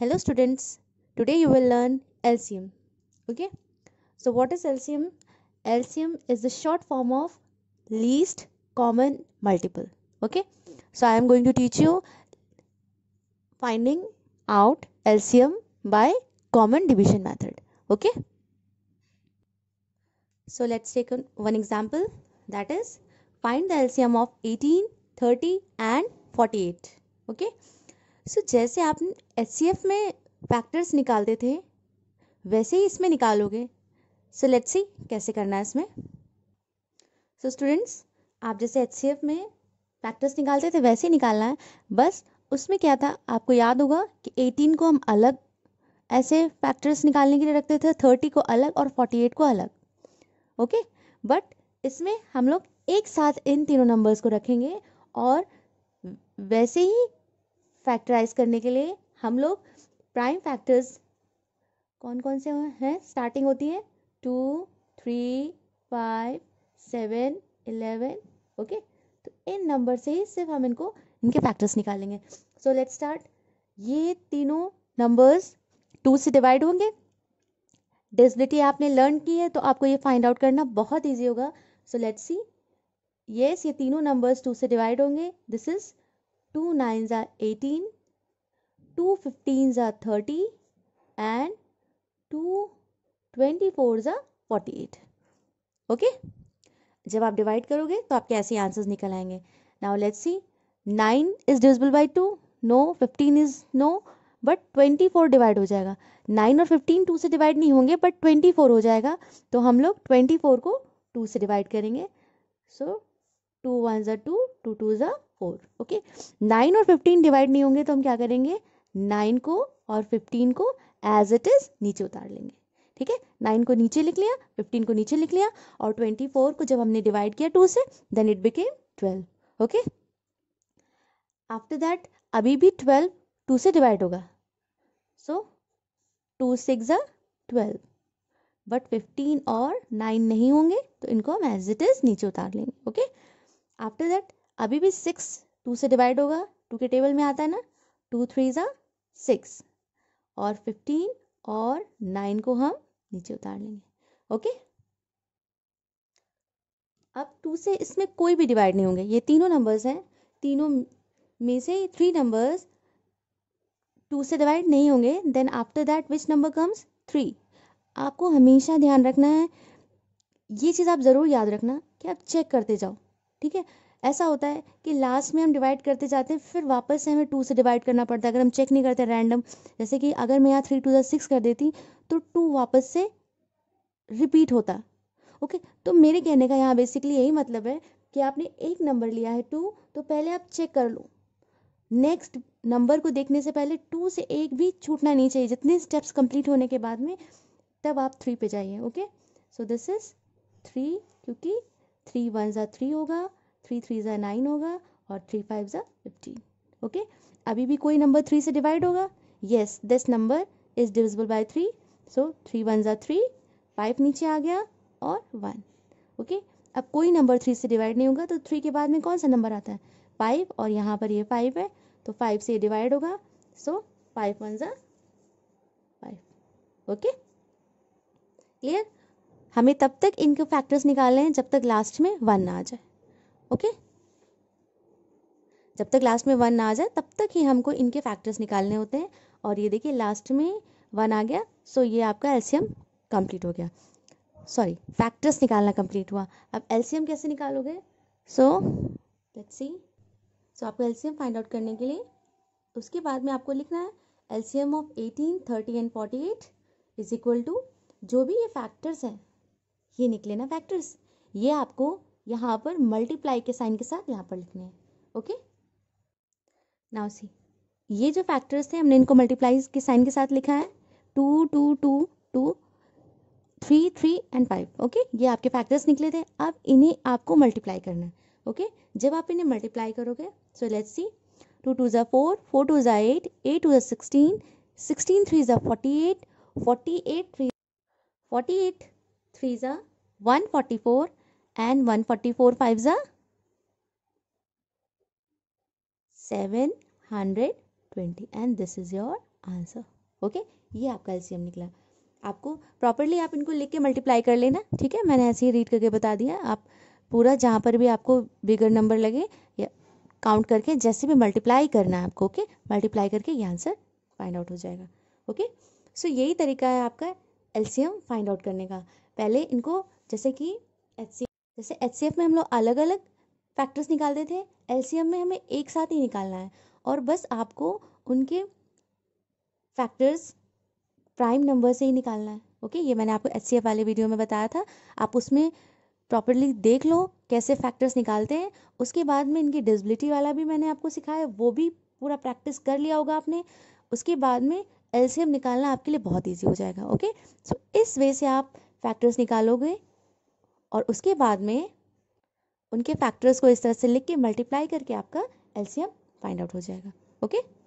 hello students today you will learn lcm okay so what is lcm lcm is the short form of least common multiple okay so i am going to teach you finding out lcm by common division method okay so let's take one example that is find the lcm of 18 30 and 48 okay सो जैसे आप H में factors निकालते थे वैसे ही इसमें निकालोगे सो let's सी कैसे करना है इसमें सो so, स्टूडेंट्स आप जैसे एच में फैक्टर्स निकालते थे वैसे ही निकालना है बस उसमें क्या था आपको याद होगा कि 18 को हम अलग ऐसे फैक्टर्स निकालने के लिए रखते थे 30 को अलग और 48 को अलग ओके बट इसमें हम लोग एक साथ इन तीनों नंबर्स को रखेंगे और वैसे ही फैक्टराइज करने के लिए हम लोग प्राइम फैक्टर्स कौन कौन से हैं स्टार्टिंग होती है two three five seven eleven okay तो इन नंबर से ही सिर्फ हम इनको इनके फैक्टर्स निकालेंगे सो लेट्स स्टार्ट ये तीनों नंबर्स टू से डिवाइड होंगे डिजिबिलिटी आपने लर्न की है तो आपको ये फाइंड आउट करना बहुत ईजी होगा सो लेट्स सी येस ये तीनों नंबर्स टू से डिवाइड होंगे दिस इज टू नाइन ज़ा एटीन टू फिफ्टीन ज़ा thirty and two twenty four ज़ा फोर्टी एट ओके जब आप डिवाइड करोगे तो आपके ऐसे आंसर्स निकल आएंगे now let's see nine is divisible by two no fifteen is no but twenty four divide हो जाएगा नाइन और फिफ्टीन टू से डिवाइड नहीं होंगे बट ट्वेंटी फोर हो जाएगा तो हम लोग ट्वेंटी फोर को टू से डिवाइड करेंगे सो टू वन ज़ा टू टू टू ज़ा फोर ओके नाइन और फिफ्टीन डिवाइड नहीं होंगे तो हम क्या करेंगे नाइन को और फिफ्टीन को एज इट इज़ नीचे उतार लेंगे ठीक है नाइन को नीचे लिख लिया फिफ्टीन को नीचे लिख लिया और ट्वेंटी फोर को जब हमने डिवाइड किया टू से then it became twelve okay after that अभी भी ट्वेल्व टू से डिवाइड होगा so two six twelve but fifteen और नाइन नहीं होंगे तो इनको हम एज इट इज़ नीचे उतार लेंगे ओके आफ्टर दैट अभी भी सिक्स टू से डिवाइड होगा टू के टेबल में आता है ना टू थ्री ज़ा सिक्स और फिफ्टीन और नाइन को हम नीचे उतार लेंगे ओके अब टू से इसमें कोई भी डिवाइड नहीं होंगे ये तीनों नंबर्स हैं तीनों में से थ्री नंबर्स टू से डिवाइड नहीं होंगे then after that which number comes three आपको हमेशा ध्यान रखना है ये चीज़ आप ज़रूर याद रखना कि आप चेक करते जाओ ठीक है ऐसा होता है कि लास्ट में हम डिवाइड करते जाते हैं फिर वापस से हमें टू से डिवाइड करना पड़ता है अगर हम चेक नहीं करते रैंडम जैसे कि अगर मैं यहाँ थ्री टू ज़ा सिक्स कर देती तो टू वापस से रिपीट होता ओके okay? तो मेरे कहने का यहाँ बेसिकली यही मतलब है कि आपने एक नंबर लिया है टू तो पहले आप चेक कर लो नेक्स्ट नंबर को देखने से पहले टू से एक भी छूटना नहीं चाहिए जितने स्टेप्स कंप्लीट होने के बाद में तब आप थ्री पे जाइए okay so this is three क्योंकि थ्री वन ज़ा थ्री होगा थ्री थ्री ज़ा नाइन होगा और थ्री फाइव ज़ा फिफ्टीन ओके अभी भी कोई नंबर थ्री से डिवाइड होगा yes this number is divisible by three so three one ज़ा थ्री फाइव नीचे आ गया और वन ओके okay? अब कोई नंबर थ्री से डिवाइड नहीं होगा तो थ्री के बाद में कौन सा नंबर आता है फाइव और यहाँ पर ये फाइव है तो फाइव से डिवाइड होगा सो फाइव वन ज़ा फाइव ओके क्लियर हमें तब तक इनके फैक्टर्स निकालने हैं जब तक लास्ट में वन ना आ जाए ओके जब तक लास्ट में वन ना आ जाए तब तक ही हमको इनके फैक्टर्स निकालने होते हैं और ये देखिए लास्ट में वन आ गया सो ये आपका एल्शियम कंप्लीट हो गया सॉरी फैक्टर्स निकालना कंप्लीट हुआ अब एल्शियम कैसे निकालोगे सो लेट्स सी सो आपको एल्शियम फाइंड आउट करने के लिए उसके बाद में आपको लिखना है LCM of eighteen thirty and forty eight is equal to जो भी ये फैक्टर्स हैं ये निकले ना फैक्टर्स ये आपको यहाँ पर मल्टीप्लाई के साइन के साथ यहाँ पर लिखने हैं ओके नाउ सी ये जो फैक्टर्स थे हमने इनको मल्टीप्लाई के साइन के साथ लिखा है two two two two three three and five okay ये आपके फैक्टर्स निकले थे अब इन्हें आपको मल्टीप्लाई करना है ओके जब आप इन्हें मल्टीप्लाई करोगे so let's see two two ज़ा फोर फोर टू ज़ा एट एट टू ज़ा सिक्सटीन सिक्सटीन थ्री ज़ा forty eight forty eight three forty eight three ज़ा one forty four and 144 fives are 720 and this is your answer okay okay? ये आपका LCM निकला आपको properly आप इनको लिख के मल्टीप्लाई कर लेना ठीक है मैंने ऐसे ही रीड करके बता दिया आप पूरा जहाँ पर भी आपको बिगर नंबर लगे या काउंट करके जैसे भी मल्टीप्लाई करना है आपको ओके okay? मल्टीप्लाई करके ये आंसर फाइंड आउट हो जाएगा ओके okay? सो so, यही तरीका है आपका एलसीएम फाइंड आउट करने का पहले इनको जैसे कि एच जैसे एच में हम लोग अलग अलग फैक्टर्स निकालते थे एल में हमें एक साथ ही निकालना है और बस आपको उनके फैक्टर्स प्राइम नंबर से ही निकालना है ओके ये मैंने आपको एच वाले वीडियो में बताया था आप उसमें प्रॉपरली देख लो कैसे फैक्टर्स निकालते हैं उसके बाद में इनकी डिजिबिलिटी वाला भी मैंने आपको सिखाया वो भी पूरा प्रैक्टिस कर लिया होगा आपने उसके बाद में एलसीएम निकालना आपके लिए बहुत ईजी हो जाएगा ओके सो so, इस वे से आप फैक्टर्स निकालोगे और उसके बाद में उनके फैक्टर्स को इस तरह से लिख के मल्टीप्लाई करके आपका एलसीएम फाइंड आउट हो जाएगा ओके